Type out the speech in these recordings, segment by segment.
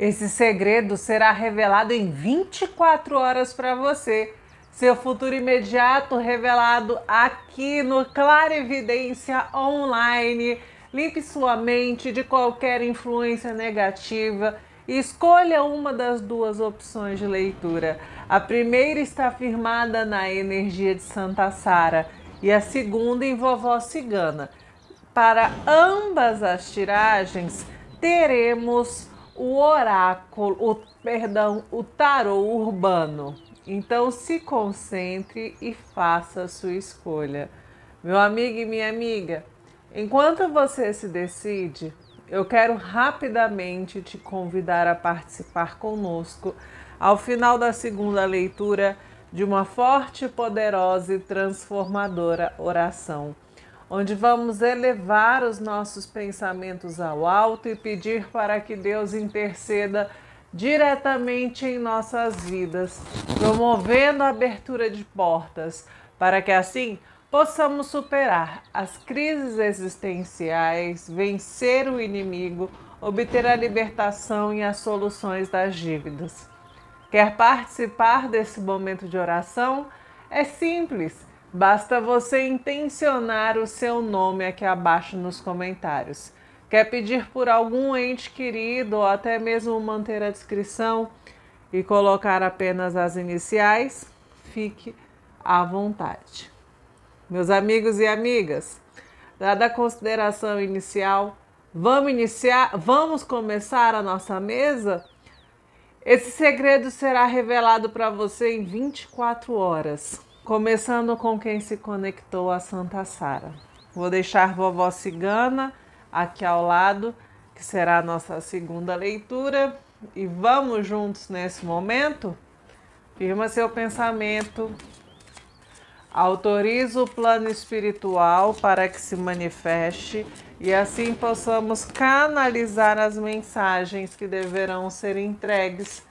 Esse segredo será revelado em 24 horas para você. Seu futuro imediato revelado aqui no Clara Evidência Online. Limpe sua mente de qualquer influência negativa e escolha uma das duas opções de leitura. A primeira está firmada na energia de Santa Sara e a segunda em Vovó Cigana. Para ambas as tiragens, teremos o oráculo, o, perdão, o tarô urbano. Então se concentre e faça a sua escolha. Meu amigo e minha amiga, enquanto você se decide, eu quero rapidamente te convidar a participar conosco ao final da segunda leitura de uma forte, poderosa e transformadora oração onde vamos elevar os nossos pensamentos ao alto e pedir para que Deus interceda diretamente em nossas vidas, promovendo a abertura de portas, para que assim possamos superar as crises existenciais, vencer o inimigo, obter a libertação e as soluções das dívidas. Quer participar desse momento de oração? É simples. Basta você intencionar o seu nome aqui abaixo nos comentários. Quer pedir por algum ente querido ou até mesmo manter a descrição e colocar apenas as iniciais? Fique à vontade. Meus amigos e amigas, dada a consideração inicial, vamos iniciar, vamos começar a nossa mesa? Esse segredo será revelado para você em 24 horas. Começando com quem se conectou a Santa Sara. Vou deixar vovó Cigana aqui ao lado, que será a nossa segunda leitura, e vamos juntos nesse momento? Firma seu pensamento. Autoriza o plano espiritual para que se manifeste e assim possamos canalizar as mensagens que deverão ser entregues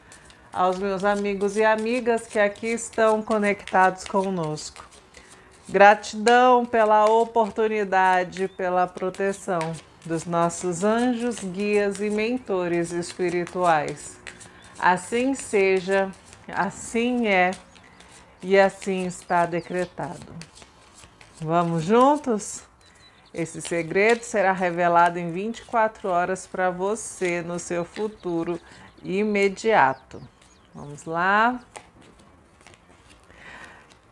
aos meus amigos e amigas que aqui estão conectados conosco. Gratidão pela oportunidade, pela proteção dos nossos anjos, guias e mentores espirituais. Assim seja, assim é e assim está decretado. Vamos juntos? Esse segredo será revelado em 24 horas para você no seu futuro imediato. Vamos lá.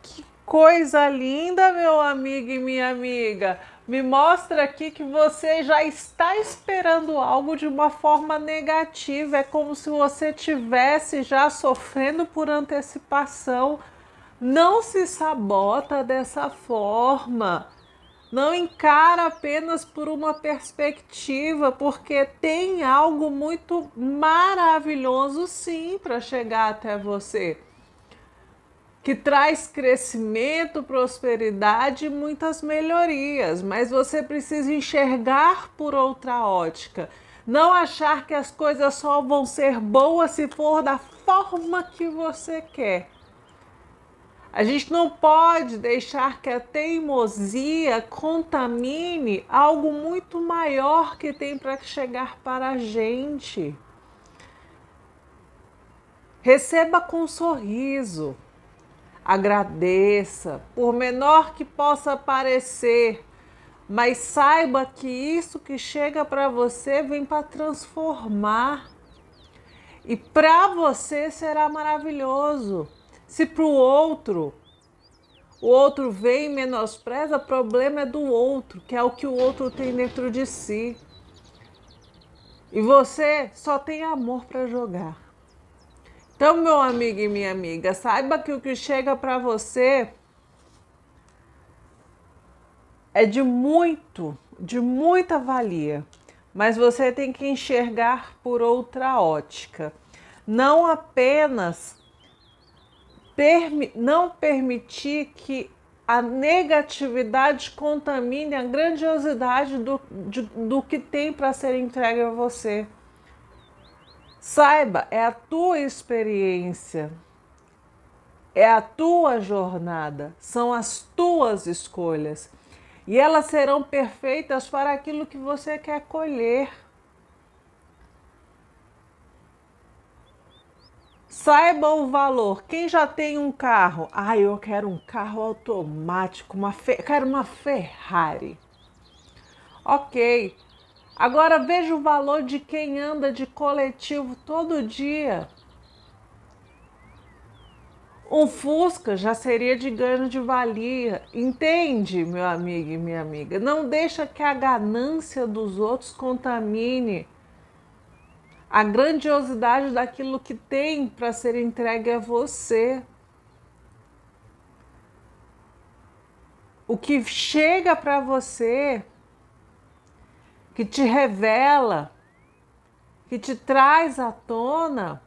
Que coisa linda, meu amigo e minha amiga. Me mostra aqui que você já está esperando algo de uma forma negativa. É como se você tivesse já sofrendo por antecipação. Não se sabota dessa forma. Não encara apenas por uma perspectiva, porque tem algo muito maravilhoso sim para chegar até você. Que traz crescimento, prosperidade e muitas melhorias, mas você precisa enxergar por outra ótica. Não achar que as coisas só vão ser boas se for da forma que você quer a gente não pode deixar que a teimosia contamine algo muito maior que tem para chegar para a gente. Receba com sorriso, agradeça, por menor que possa parecer, mas saiba que isso que chega para você vem para transformar. E para você será maravilhoso. Se para o outro, o outro vem e menospreza, o problema é do outro, que é o que o outro tem dentro de si. E você só tem amor para jogar. Então, meu amigo e minha amiga, saiba que o que chega para você é de muito, de muita valia, mas você tem que enxergar por outra ótica, não apenas permi não permitir que a negatividade contamine a grandiosidade do, de, do que tem para ser entregue a você. Saiba, é a tua experiência, é a tua jornada, são as tuas escolhas e elas serão perfeitas para aquilo que você quer colher. Saiba o valor. Quem já tem um carro? Ah, eu quero um carro automático, uma Fe... quero uma Ferrari. Ok. Agora veja o valor de quem anda de coletivo todo dia. Um Fusca já seria de ganho de valia. Entende, meu amigo e minha amiga? Não deixa que a ganância dos outros contamine a grandiosidade daquilo que tem para ser entregue a você. O que chega para você, que te revela, que te traz à tona,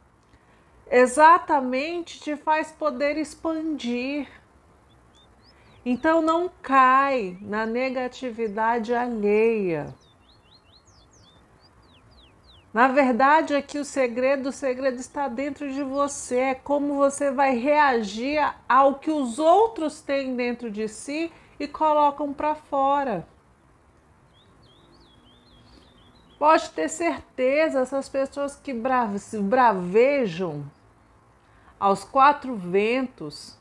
exatamente te faz poder expandir. Então não cai na negatividade alheia. Na verdade, aqui o segredo, o segredo está dentro de você, é como você vai reagir ao que os outros têm dentro de si e colocam para fora. Pode ter certeza, essas pessoas que bravejam aos quatro ventos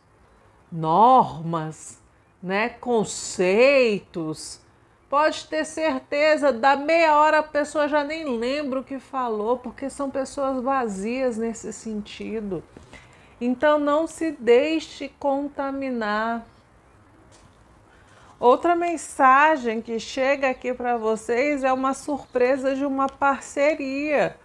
normas, né, conceitos, Pode ter certeza, da meia hora a pessoa já nem lembra o que falou, porque são pessoas vazias nesse sentido. Então não se deixe contaminar. Outra mensagem que chega aqui para vocês é uma surpresa de uma parceria,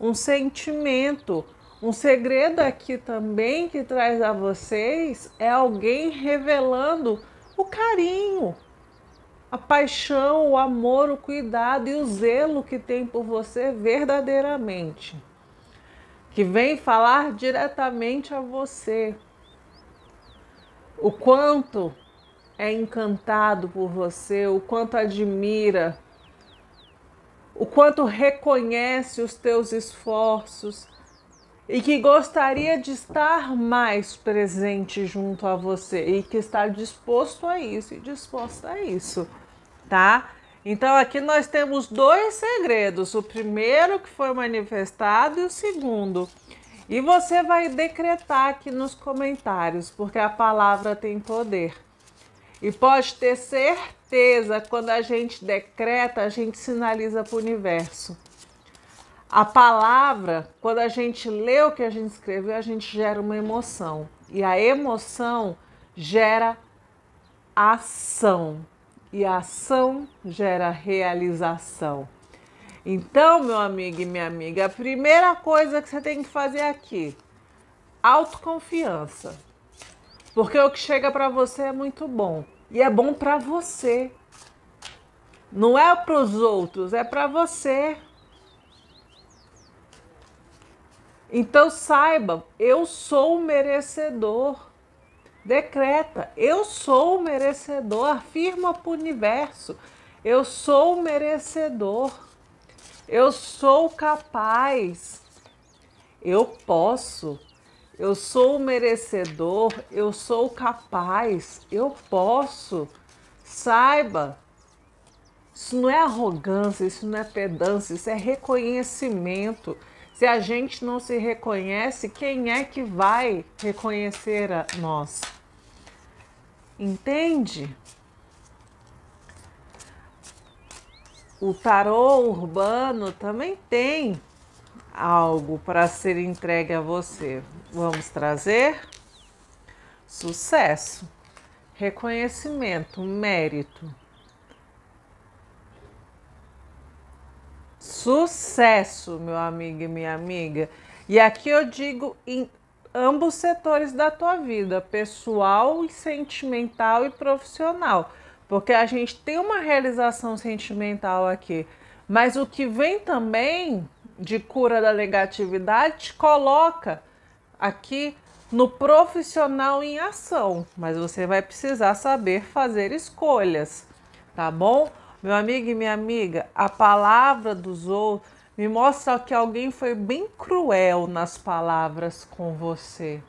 um sentimento. Um segredo aqui também que traz a vocês é alguém revelando o carinho, a paixão, o amor, o cuidado e o zelo que tem por você verdadeiramente, que vem falar diretamente a você. O quanto é encantado por você, o quanto admira, o quanto reconhece os teus esforços e que gostaria de estar mais presente junto a você e que está disposto a isso e disposta a isso tá? Então aqui nós temos dois segredos, o primeiro que foi manifestado e o segundo. E você vai decretar aqui nos comentários, porque a palavra tem poder. E pode ter certeza, quando a gente decreta, a gente sinaliza para o universo. A palavra, quando a gente lê o que a gente escreveu, a gente gera uma emoção. E a emoção gera ação e a ação gera realização. Então, meu amigo e minha amiga, a primeira coisa que você tem que fazer aqui, autoconfiança. Porque o que chega para você é muito bom e é bom para você. Não é para os outros, é para você. Então saiba, eu sou o merecedor. Decreta: Eu sou merecedor. Afirma para o universo: Eu sou merecedor. Eu sou capaz. Eu posso. Eu sou merecedor. Eu sou capaz. Eu posso. Saiba, isso não é arrogância, isso não é pedância, isso é reconhecimento. Se a gente não se reconhece, quem é que vai reconhecer a nós? Entende? O tarô urbano também tem algo para ser entregue a você. Vamos trazer sucesso, reconhecimento, mérito. Sucesso, meu amigo e minha amiga. E aqui eu digo em ambos setores da tua vida, pessoal, sentimental e profissional, porque a gente tem uma realização sentimental aqui, mas o que vem também de cura da negatividade te coloca aqui no profissional em ação, mas você vai precisar saber fazer escolhas, tá bom? Meu amigo e minha amiga, a palavra dos outros me mostra que alguém foi bem cruel nas palavras com você.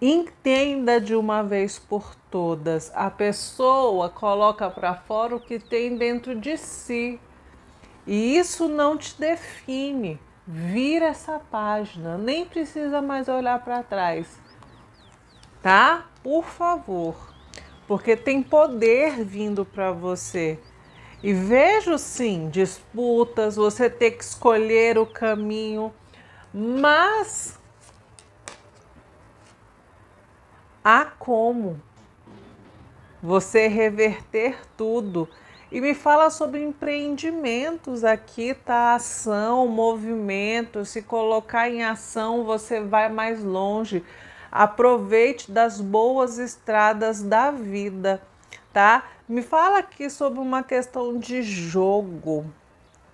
Entenda de uma vez por todas, a pessoa coloca para fora o que tem dentro de si. E isso não te define. Vira essa página, nem precisa mais olhar para trás. Tá? Por favor, porque tem poder vindo para você. E vejo sim disputas, você ter que escolher o caminho, mas há como você reverter tudo. E me fala sobre empreendimentos aqui, tá? Ação, movimento, se colocar em ação, você vai mais longe. Aproveite das boas estradas da vida tá? Me fala aqui sobre uma questão de jogo,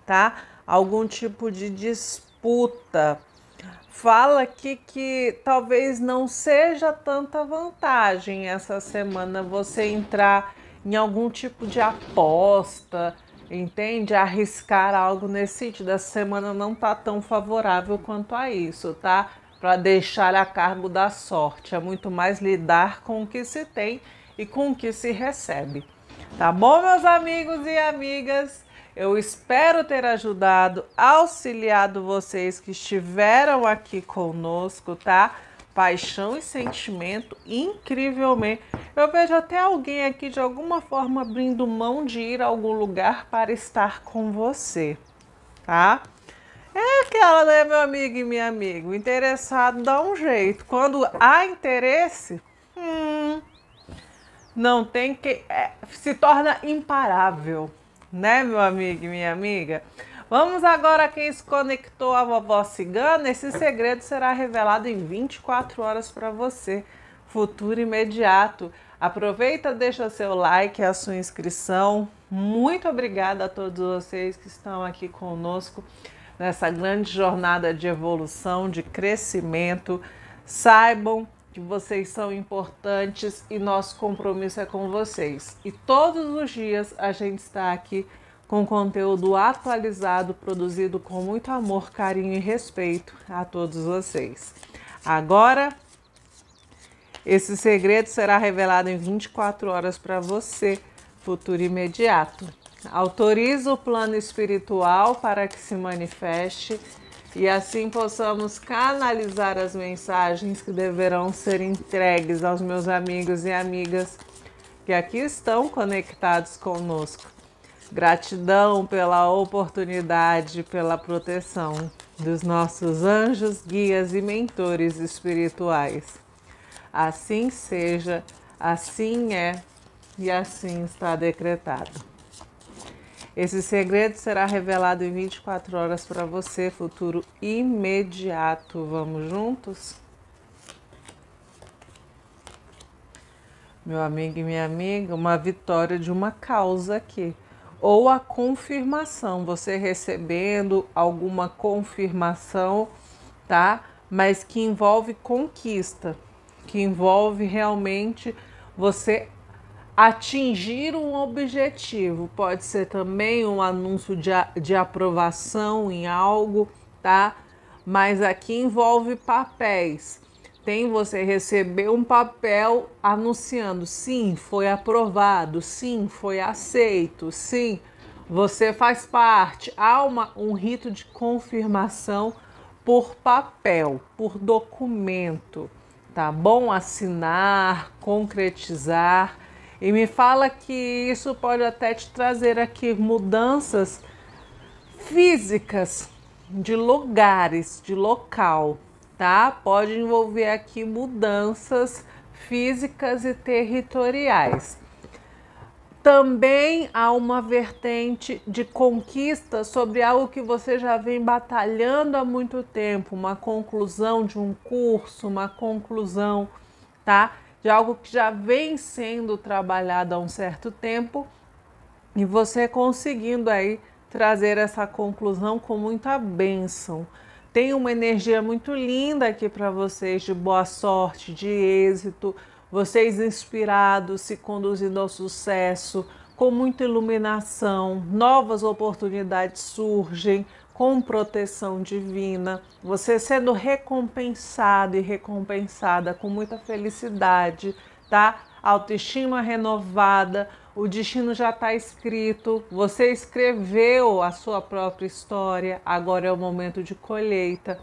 tá? Algum tipo de disputa. Fala aqui que talvez não seja tanta vantagem essa semana você entrar em algum tipo de aposta, entende? Arriscar algo nesse sentido. Essa semana não tá tão favorável quanto a isso, tá? Para deixar a cargo da sorte. É muito mais lidar com o que se tem e com o que se recebe. Tá bom, meus amigos e amigas? Eu espero ter ajudado, auxiliado vocês que estiveram aqui conosco, tá? Paixão e sentimento, incrivelmente. Eu vejo até alguém aqui de alguma forma abrindo mão de ir a algum lugar para estar com você, tá? É aquela, né, meu amigo e minha amiga? O interessado dá um jeito. Quando há interesse, hum, não tem que. É, se torna imparável, né, meu amigo e minha amiga? Vamos agora quem se conectou à vovó cigana. Esse segredo será revelado em 24 horas para você. Futuro imediato. Aproveita, deixa seu like, a sua inscrição. Muito obrigada a todos vocês que estão aqui conosco nessa grande jornada de evolução, de crescimento. Saibam que vocês são importantes e nosso compromisso é com vocês. E todos os dias a gente está aqui com conteúdo atualizado, produzido com muito amor, carinho e respeito a todos vocês. Agora, esse segredo será revelado em 24 horas para você, futuro imediato. Autoriza o plano espiritual para que se manifeste e assim possamos canalizar as mensagens que deverão ser entregues aos meus amigos e amigas que aqui estão conectados conosco. Gratidão pela oportunidade, pela proteção dos nossos anjos, guias e mentores espirituais. Assim seja, assim é e assim está decretado. Esse segredo será revelado em 24 horas para você, futuro imediato. Vamos juntos? Meu amigo e minha amiga, uma vitória de uma causa aqui. Ou a confirmação, você recebendo alguma confirmação, tá? Mas que envolve conquista, que envolve realmente você atingir um objetivo. Pode ser também um anúncio de, de aprovação em algo, tá? Mas aqui envolve papéis. Tem você receber um papel anunciando: sim, foi aprovado, sim, foi aceito, sim, você faz parte. Há uma, um rito de confirmação por papel, por documento, tá bom? Assinar, concretizar e me fala que isso pode até te trazer aqui mudanças físicas de lugares, de local, tá? Pode envolver aqui mudanças físicas e territoriais. Também há uma vertente de conquista sobre algo que você já vem batalhando há muito tempo, uma conclusão de um curso, uma conclusão, tá? de algo que já vem sendo trabalhado há um certo tempo e você conseguindo aí trazer essa conclusão com muita bênção. Tem uma energia muito linda aqui para vocês de boa sorte, de êxito, vocês inspirados, se conduzindo ao sucesso, com muita iluminação, novas oportunidades surgem, com proteção divina, você sendo recompensado e recompensada com muita felicidade, tá? Autoestima renovada, o destino já está escrito, você escreveu a sua própria história, agora é o momento de colheita.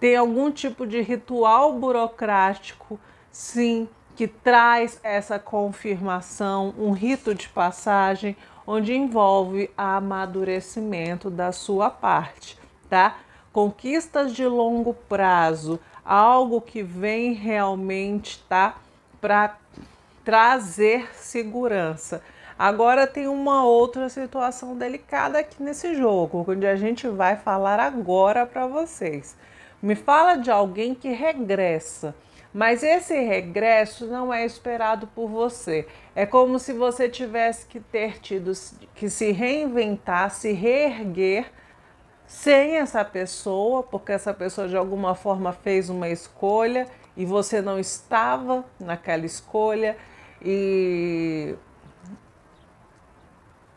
Tem algum tipo de ritual burocrático? Sim, que traz essa confirmação, um rito de passagem, onde envolve amadurecimento da sua parte, tá? Conquistas de longo prazo, algo que vem realmente, tá? Para trazer segurança. Agora tem uma outra situação delicada aqui nesse jogo, onde a gente vai falar agora para vocês. Me fala de alguém que regressa. Mas esse regresso não é esperado por você. É como se você tivesse que ter tido que se reinventar, se reerguer sem essa pessoa, porque essa pessoa de alguma forma fez uma escolha e você não estava naquela escolha e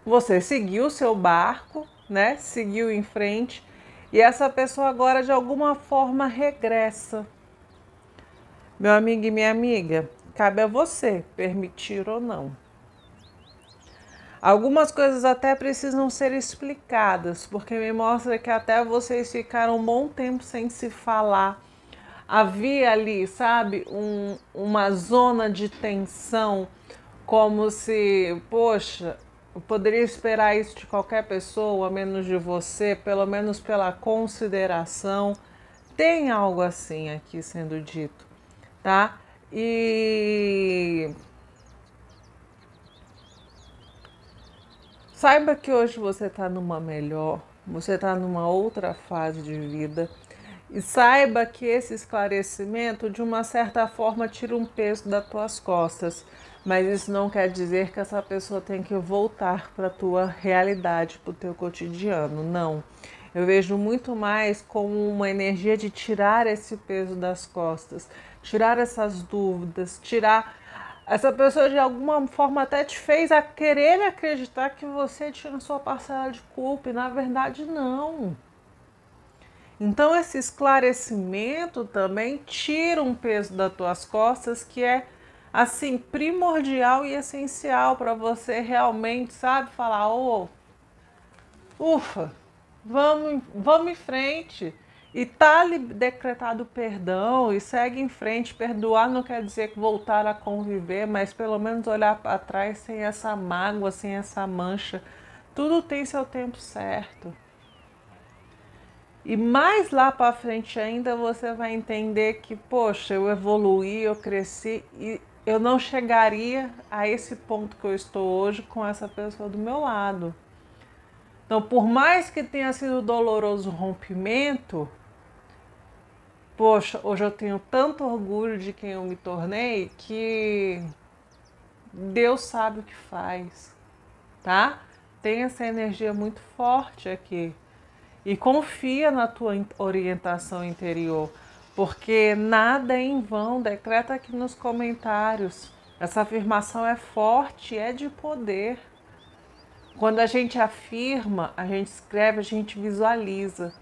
você seguiu o seu barco, né? Seguiu em frente e essa pessoa agora de alguma forma regressa. Meu amigo e minha amiga, cabe a você permitir ou não. Algumas coisas até precisam ser explicadas, porque me mostra que até vocês ficaram um bom tempo sem se falar. Havia ali, sabe, um, uma zona de tensão, como se, poxa, eu poderia esperar isso de qualquer pessoa, menos de você, pelo menos pela consideração. Tem algo assim aqui sendo dito tá? E saiba que hoje você está numa melhor, você está numa outra fase de vida. E saiba que esse esclarecimento, de uma certa forma, tira um peso das tuas costas. Mas isso não quer dizer que essa pessoa tem que voltar para a tua realidade, para o teu cotidiano. Não. Eu vejo muito mais como uma energia de tirar esse peso das costas tirar essas dúvidas, tirar. Essa pessoa de alguma forma até te fez a querer acreditar que você tinha sua parcela de culpa e na verdade não. Então esse esclarecimento também tira um peso das tuas costas que é assim primordial e essencial para você realmente, sabe, falar, oh, ufa, vamos, vamos em frente e está decretado perdão e segue em frente. Perdoar não quer dizer voltar a conviver, mas pelo menos olhar para trás sem essa mágoa, sem essa mancha. Tudo tem seu tempo certo. E mais lá para frente ainda você vai entender que, poxa, eu evoluí, eu cresci e eu não chegaria a esse ponto que eu estou hoje com essa pessoa do meu lado. Então, por mais que tenha sido doloroso o rompimento, poxa, hoje eu tenho tanto orgulho de quem eu me tornei que Deus sabe o que faz, tá? Tem essa energia muito forte aqui. E confia na tua orientação interior, porque nada é em vão, decreta aqui nos comentários. Essa afirmação é forte, é de poder. Quando a gente afirma, a gente escreve, a gente visualiza.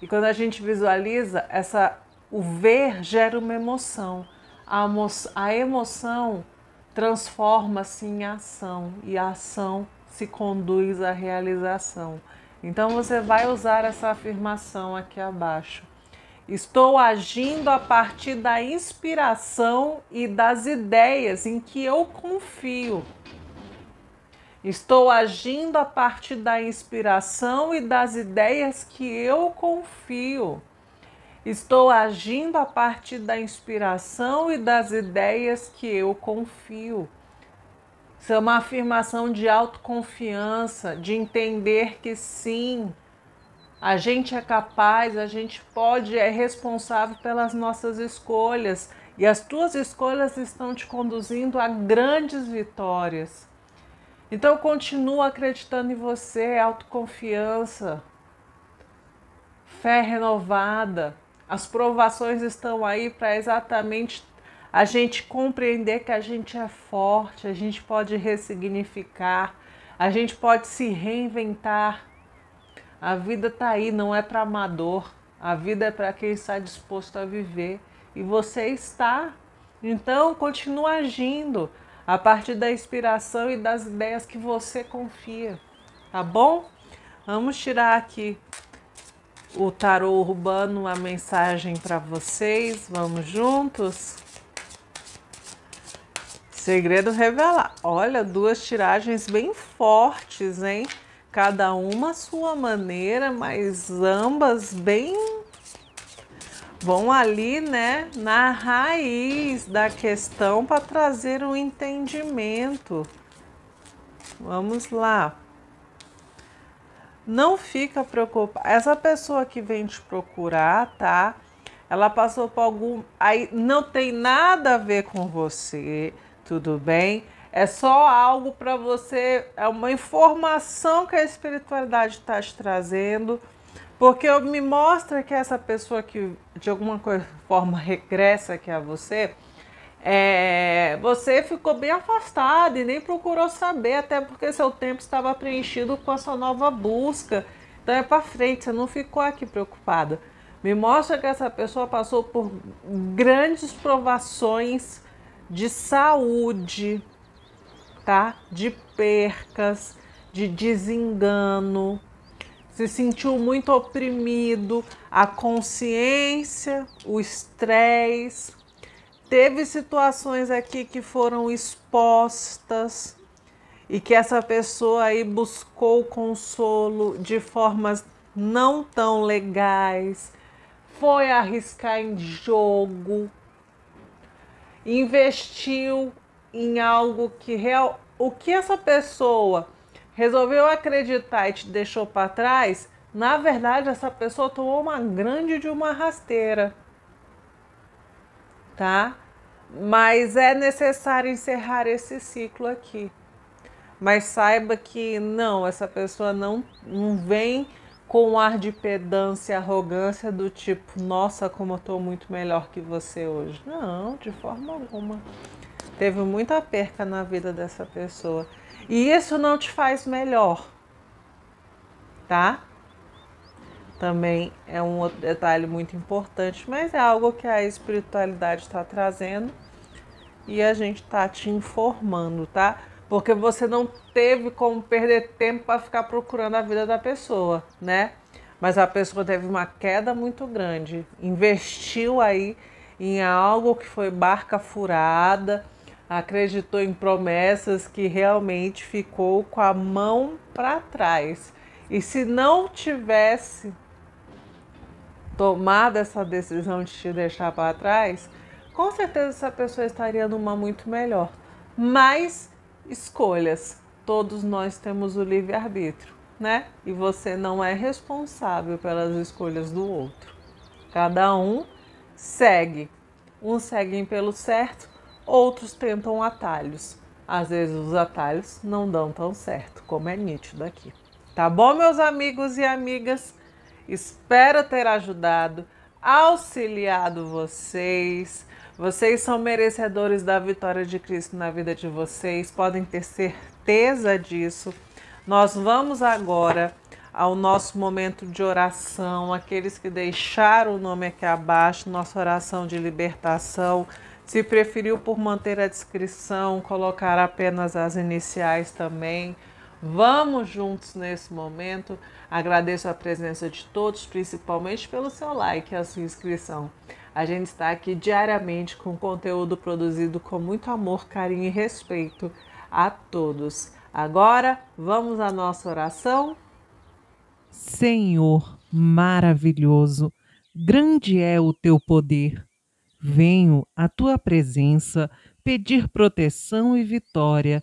E quando a gente visualiza, essa o ver gera uma emoção. A, emoção transforma-se em ação e a ação se conduz à realização. Então você vai usar essa afirmação aqui abaixo. Estou agindo a partir da inspiração e das ideias em que eu confio. Estou agindo a partir da inspiração e das ideias que eu confio. Estou agindo a partir da inspiração e das ideias que eu confio. Isso é uma afirmação de autoconfiança, de entender que sim, a gente é capaz, a gente pode, é responsável pelas nossas escolhas. E as tuas escolhas estão te conduzindo a grandes vitórias. Então continua acreditando em você, autoconfiança, fé renovada. As provações estão aí para exatamente a gente compreender que a gente é forte, a gente pode ressignificar, a gente pode se reinventar. A vida está aí, não é para amador. A vida é para quem está disposto a viver e você está. Então, continua agindo a partir da inspiração e das ideias que você confia, tá bom? Vamos tirar aqui o tarô urbano, a mensagem para vocês. Vamos juntos? Segredo revelar. Olha, duas tiragens bem fortes, hein? Cada uma à sua maneira, mas ambas bem vão ali, né, na raiz da questão para trazer o um entendimento. Vamos lá. Não fica preocupada. Essa pessoa que vem te procurar, tá? Ela passou por algum. Aí não tem nada a ver com você, tudo bem? É só algo para você, é uma informação que a espiritualidade está te trazendo, porque me mostra que essa pessoa que de alguma forma regressa aqui a você, é, você ficou bem afastado e nem procurou saber, até porque seu tempo estava preenchido com a sua nova busca. Então é para frente, você não ficou aqui preocupado. Me mostra que essa pessoa passou por grandes provações de saúde, tá? De percas, de desengano, se sentiu muito oprimido, a consciência, o estresse, Teve situações aqui que foram expostas e que essa pessoa aí buscou consolo de formas não tão legais, foi arriscar em jogo, investiu em algo que real, o que essa pessoa resolveu acreditar e te deixou para trás, na verdade essa pessoa tomou uma grande de uma rasteira tá? Mas é necessário encerrar esse ciclo aqui. Mas saiba que não, essa pessoa não, não vem com um ar de pedância, arrogância do tipo, nossa, como eu estou muito melhor que você hoje. Não, de forma alguma. Teve muita perca na vida dessa pessoa. E isso não te faz melhor, tá? também é um outro detalhe muito importante, mas é algo que a espiritualidade está trazendo e a gente está te informando, tá? Porque você não teve como perder tempo para ficar procurando a vida da pessoa, né? Mas a pessoa teve uma queda muito grande, investiu aí em algo que foi barca furada, acreditou em promessas que realmente ficou com a mão para trás. E se não tivesse tomado essa decisão de te deixar para trás, com certeza essa pessoa estaria numa muito melhor. Mas escolhas, todos nós temos o livre-arbítrio, né? E você não é responsável pelas escolhas do outro. Cada um segue. Uns seguem pelo certo, outros tentam atalhos. Às vezes os atalhos não dão tão certo, como é nítido aqui. Tá bom, meus amigos e amigas? Espero ter ajudado, auxiliado vocês. Vocês são merecedores da vitória de Cristo na vida de vocês, podem ter certeza disso. Nós vamos agora ao nosso momento de oração, aqueles que deixaram o nome aqui abaixo, nossa oração de libertação. Se preferiu por manter a descrição, colocar apenas as iniciais também. Vamos juntos nesse momento. Agradeço a presença de todos, principalmente pelo seu like e a sua inscrição. A gente está aqui diariamente com conteúdo produzido com muito amor, carinho e respeito a todos. Agora, vamos à nossa oração. Senhor maravilhoso, grande é o teu poder. Venho à tua presença pedir proteção e vitória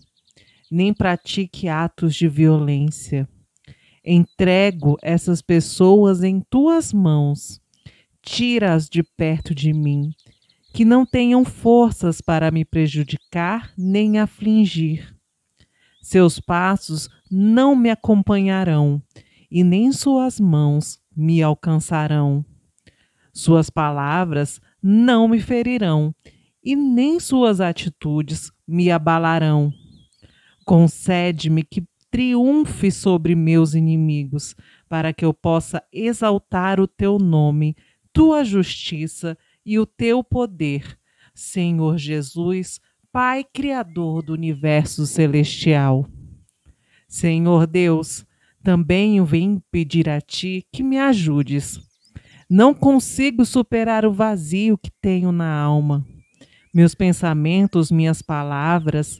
nem pratique atos de violência. Entrego essas pessoas em tuas mãos. Tira-as de perto de mim, que não tenham forças para me prejudicar nem afligir. Seus passos não me acompanharão, e nem suas mãos me alcançarão. Suas palavras não me ferirão, e nem suas atitudes me abalarão Concede-me que triunfe sobre meus inimigos, para que eu possa exaltar o teu nome, tua justiça e o teu poder. Senhor Jesus, Pai Criador do universo celestial. Senhor Deus, também eu vim pedir a Ti que me ajudes. Não consigo superar o vazio que tenho na alma. Meus pensamentos, minhas palavras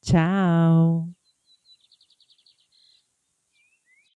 Tchau!